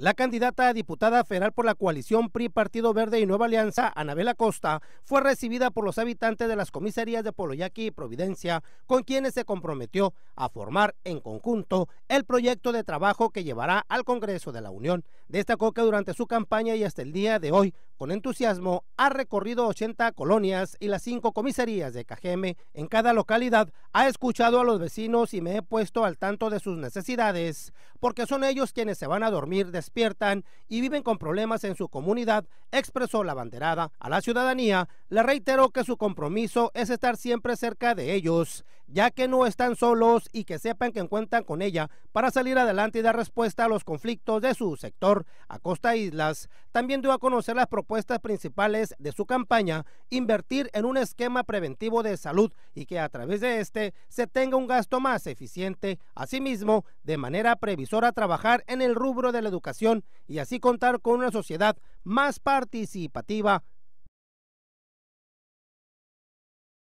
La candidata a diputada federal por la coalición PRI Partido Verde y Nueva Alianza, Anabela Costa, fue recibida por los habitantes de las comisarías de Poloyaqui y Providencia, con quienes se comprometió a formar en conjunto el proyecto de trabajo que llevará al Congreso de la Unión. Destacó que durante su campaña y hasta el día de hoy con entusiasmo ha recorrido 80 colonias y las cinco comisarías de Cajeme. En cada localidad ha escuchado a los vecinos y me he puesto al tanto de sus necesidades, porque son ellos quienes se van a dormir, despiertan y viven con problemas en su comunidad, expresó la banderada. A la ciudadanía le reiteró que su compromiso es estar siempre cerca de ellos ya que no están solos y que sepan que cuentan con ella para salir adelante y dar respuesta a los conflictos de su sector. a Costa Islas también dio a conocer las propuestas principales de su campaña, invertir en un esquema preventivo de salud y que a través de este se tenga un gasto más eficiente. Asimismo, de manera previsora trabajar en el rubro de la educación y así contar con una sociedad más participativa